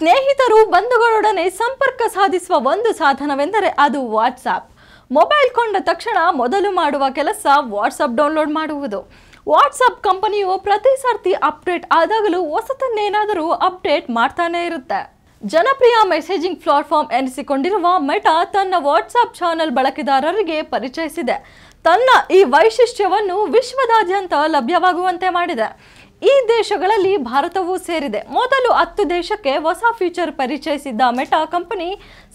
ಸ್ನೇಹಿತರು ಬಂಧುಗಳೊಡನೆ ಸಂಪರ್ಕ ಸಾಧಿಸುವ ಒಂದು ಸಾಧನವೆಂದರೆ ಅದು ವಾಟ್ಸಾಪ್ ಮೊಬೈಲ್ ಕೊಂಡ ತಕ್ಷಣ ಮೊದಲು ಮಾಡುವ ಕೆಲಸ ವಾಟ್ಸಪ್ ಡೌನ್ಲೋಡ್ ಮಾಡುವುದು ವಾಟ್ಸಪ್ ಕಂಪನಿಯು ಪ್ರತಿ ಸರ್ತಿ ಅಪ್ಡೇಟ್ ಆದಾಗಲೂ ಹೊಸತನ್ನೇನಾದರೂ ಅಪ್ಡೇಟ್ ಮಾಡ್ತಾನೇ ಇರುತ್ತೆ ಜನಪ್ರಿಯ ಮೆಸೇಜಿಂಗ್ ಪ್ಲಾಟ್ಫಾರ್ಮ್ ಎನಿಸಿಕೊಂಡಿರುವ ಮೆಟಾ ತನ್ನ ವಾಟ್ಸಪ್ ಚಾನೆಲ್ ಬಳಕೆದಾರರಿಗೆ ಪರಿಚಯಿಸಿದೆ ತನ್ನ ಈ ವೈಶಿಷ್ಟ್ಯವನ್ನು ವಿಶ್ವದಾದ್ಯಂತ ಲಭ್ಯವಾಗುವಂತೆ ಮಾಡಿದೆ ಈ ದೇಶಗಳಲ್ಲಿ ಭಾರತವೂ ಸೇರಿದೆ ಮೊದಲು ಹತ್ತು ದೇಶಕ್ಕೆ ಹೊಸ ಫ್ಯೂಚರ್ ಪರಿಚಯಿಸಿದ್ದ ಮೆಟಾ ಕಂಪನಿ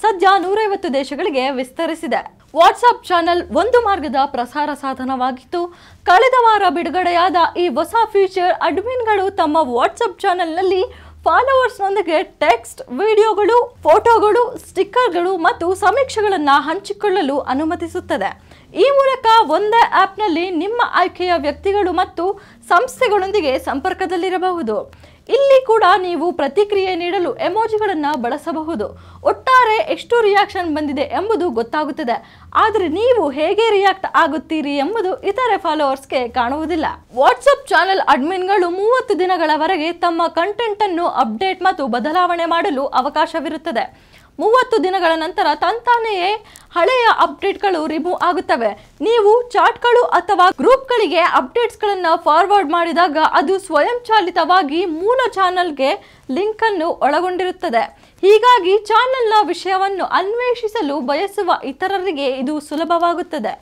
ಸದ್ಯ ನೂರೈವತ್ತು ದೇಶಗಳಿಗೆ ವಿಸ್ತರಿಸಿದೆ ವಾಟ್ಸಪ್ ಚಾನೆಲ್ ಒಂದು ಮಾರ್ಗದ ಪ್ರಸಾರ ಸಾಧನವಾಗಿತ್ತು ಕಳೆದ ವಾರ ಬಿಡುಗಡೆಯಾದ ಈ ಹೊಸ ಫ್ಯೂಚರ್ ಅಡ್ಮಿನ್ಗಳು ತಮ್ಮ ವಾಟ್ಸಪ್ ಚಾನೆಲ್ನಲ್ಲಿ ಫಾಲೋವರ್ಸ್ನೊಂದಿಗೆ ಟೆಕ್ಸ್ಟ್ ವಿಡಿಯೋಗಳು ಫೋಟೋಗಳು ಸ್ಟಿಕ್ಕರ್ಗಳು ಮತ್ತು ಸಮೀಕ್ಷೆಗಳನ್ನು ಹಂಚಿಕೊಳ್ಳಲು ಅನುಮತಿಸುತ್ತದೆ ಈ ಮೂಲಕ ಒಂದೇ ಆ್ಯಪ್ನಲ್ಲಿ ನಿಮ್ಮ ಆಯ್ಕೆಯ ವ್ಯಕ್ತಿಗಳು ಮತ್ತು ಸಂಸ್ಥೆಗಳೊಂದಿಗೆ ಸಂಪರ್ಕದಲ್ಲಿರಬಹುದು ಇಲ್ಲಿ ಕೂಡ ನೀವು ಪ್ರತಿಕ್ರಿಯೆ ನೀಡಲು ಎಮೋಜಿಗಳನ್ನು ಬಳಸಬಹುದು ಒಟ್ಟಾರೆ ಎಷ್ಟು ರಿಯಾಕ್ಷನ್ ಬಂದಿದೆ ಎಂಬುದು ಗೊತ್ತಾಗುತ್ತದೆ ಆದರೆ ನೀವು ಹೇಗೆ ರಿಯಾಕ್ಟ್ ಆಗುತ್ತೀರಿ ಎಂಬುದು ಇತರೆ ಫಾಲೋವರ್ಸ್ಗೆ ಕಾಣುವುದಿಲ್ಲ ವಾಟ್ಸಪ್ ಚಾನೆಲ್ ಅಡ್ಮಿನ್ಗಳು ಮೂವತ್ತು ದಿನಗಳವರೆಗೆ ತಮ್ಮ ಕಂಟೆಂಟನ್ನು ಅಪ್ಡೇಟ್ ಮತ್ತು ಬದಲಾವಣೆ ಮಾಡಲು ಅವಕಾಶವಿರುತ್ತದೆ ಮೂವತ್ತು ದಿನಗಳ ನಂತರ ತಂತಾನೆಯೇ ಹಳೆಯ ಅಪ್ಡೇಟ್ಗಳು ರಿಮೂವ್ ಆಗುತ್ತವೆ ನೀವು ಚಾಟ್ಗಳು ಅಥವಾ ಗ್ರೂಪ್ಗಳಿಗೆ ಅಪ್ಡೇಟ್ಸ್ಗಳನ್ನು ಫಾರ್ವರ್ಡ್ ಮಾಡಿದಾಗ ಅದು ಸ್ವಯಂಚಾಲಿತವಾಗಿ ಮೂಲ ಚಾನಲ್ಗೆ ಲಿಂಕನ್ನು ಒಳಗೊಂಡಿರುತ್ತದೆ ಹೀಗಾಗಿ ಚಾನಲ್ನ ವಿಷಯವನ್ನು ಅನ್ವೇಷಿಸಲು ಬಯಸುವ ಇತರರಿಗೆ ಇದು ಸುಲಭವಾಗುತ್ತದೆ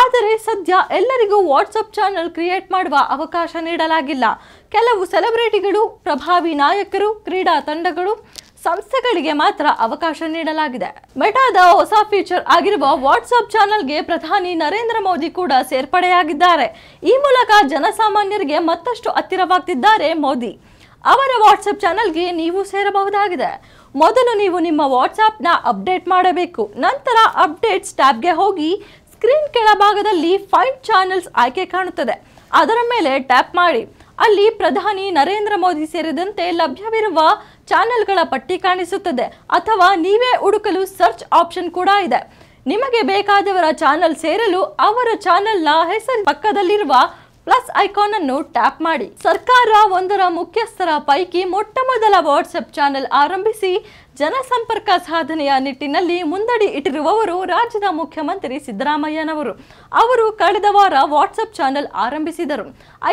ಆದರೆ ಸದ್ಯ ಎಲ್ಲರಿಗೂ ವಾಟ್ಸಪ್ ಚಾನಲ್ ಕ್ರಿಯೇಟ್ ಮಾಡುವ ಅವಕಾಶ ನೀಡಲಾಗಿಲ್ಲ ಕೆಲವು ಸೆಲೆಬ್ರಿಟಿಗಳು ಪ್ರಭಾವಿ ನಾಯಕರು ಕ್ರೀಡಾ ತಂಡಗಳು ಸಂಸ್ಥೆಗಳಿಗೆ ಮಾತ್ರ ಅವಕಾಶ ನೀಡಲಾಗಿದೆ ಮೆಟಾದ ಹೊಸ ಫೀಚರ್ ಆಗಿರುವ ವಾಟ್ಸ್ಆಪ್ ಚಾನೆಲ್ಗೆ ಪ್ರಧಾನಿ ನರೇಂದ್ರ ಮೋದಿ ಕೂಡ ಸೇರ್ಪಡೆಯಾಗಿದ್ದಾರೆ ಈ ಮೂಲಕ ಜನಸಾಮಾನ್ಯರಿಗೆ ಮತ್ತಷ್ಟು ಹತ್ತಿರವಾಗ್ತಿದ್ದಾರೆ ಮೋದಿ ಅವರ ವಾಟ್ಸಪ್ ಚಾನಲ್ಗೆ ನೀವು ಸೇರಬಹುದಾಗಿದೆ ಮೊದಲು ನೀವು ನಿಮ್ಮ ವಾಟ್ಸಪ್ನ ಅಪ್ಡೇಟ್ ಮಾಡಬೇಕು ನಂತರ ಅಪ್ಡೇಟ್ಸ್ ಟ್ಯಾಬ್ಗೆ ಹೋಗಿ ಸ್ಕ್ರೀನ್ ಕೆಳಭಾಗದಲ್ಲಿ ಫೈವ್ ಚಾನೆಲ್ಸ್ ಆಯ್ಕೆ ಕಾಣುತ್ತದೆ ಅದರ ಮೇಲೆ ಟ್ಯಾಪ್ ಮಾಡಿ ಅಲ್ಲಿ ಪ್ರಧಾನಿ ನರೇಂದ್ರ ಮೋದಿ ಸೇರಿದಂತೆ ಲಭ್ಯವಿರುವ ಚಾನೆಲ್ಗಳ ಪಟ್ಟಿ ಕಾಣಿಸುತ್ತದೆ ಅಥವಾ ನೀವೇ ಹುಡುಕಲು ಸರ್ಚ್ ಆಪ್ಷನ್ ಕೂಡ ಇದೆ ನಿಮಗೆ ಬೇಕಾದವರ ಚಾನೆಲ್ ಸೇರಲು ಅವರ ಚಾನೆಲ್ನ ಹೆಸರು ಪಕ್ಕದಲ್ಲಿರುವ ಪ್ಲಸ್ ಐಕಾನ್ ಅನ್ನು ಟ್ಯಾಪ್ ಮಾಡಿ ಸರ್ಕಾರ ಒಂದರ ಮುಖ್ಯಸ್ಥರ ಪೈಕಿ ಮೊಟ್ಟ ಮೊದಲ ವಾಟ್ಸ್ಆಪ್ ಚಾನೆಲ್ ಆರಂಭಿಸಿ ಜನಸಂಪರ್ಕ ಸಾಧನೆಯ ನಿಟ್ಟಿನಲ್ಲಿ ಮುಂದಡಿ ಇಟ್ಟಿರುವವರು ರಾಜ್ಯದ ಮುಖ್ಯಮಂತ್ರಿ ಸಿದ್ದರಾಮಯ್ಯನವರು ಅವರು ಕಳೆದ ವಾರ ವಾಟ್ಸ್ಆಪ್ ಚಾನೆಲ್ ಆರಂಭಿಸಿದರು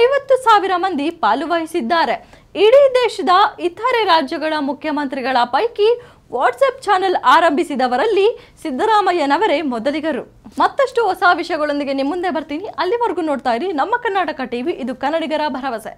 ಐವತ್ತು ಸಾವಿರ ಮಂದಿ ಪಾಲು ವಹಿಸಿದ್ದಾರೆ ಇಡೀ ದೇಶದ ಇತರೆ ರಾಜ್ಯಗಳ ಮುಖ್ಯಮಂತ್ರಿಗಳ ಪೈಕಿ ವಾಟ್ಸಪ್ ಚಾನೆಲ್ ಆರಂಭಿಸಿದವರಲ್ಲಿ ಸಿದ್ದರಾಮಯ್ಯನವರೇ ಮೊದಲಿಗರು ಮತ್ತಷ್ಟು ಹೊಸ ವಿಷಯಗಳೊಂದಿಗೆ ನಿಮ್ಮ ಮುಂದೆ ಬರ್ತೀನಿ ಅಲ್ಲಿವರೆಗೂ ನೋಡ್ತಾ ಇರಿ ನಮ್ಮ ಕರ್ನಾಟಕ ಟಿವಿ ಇದು ಕನ್ನಡಿಗರ ಭರವಸೆ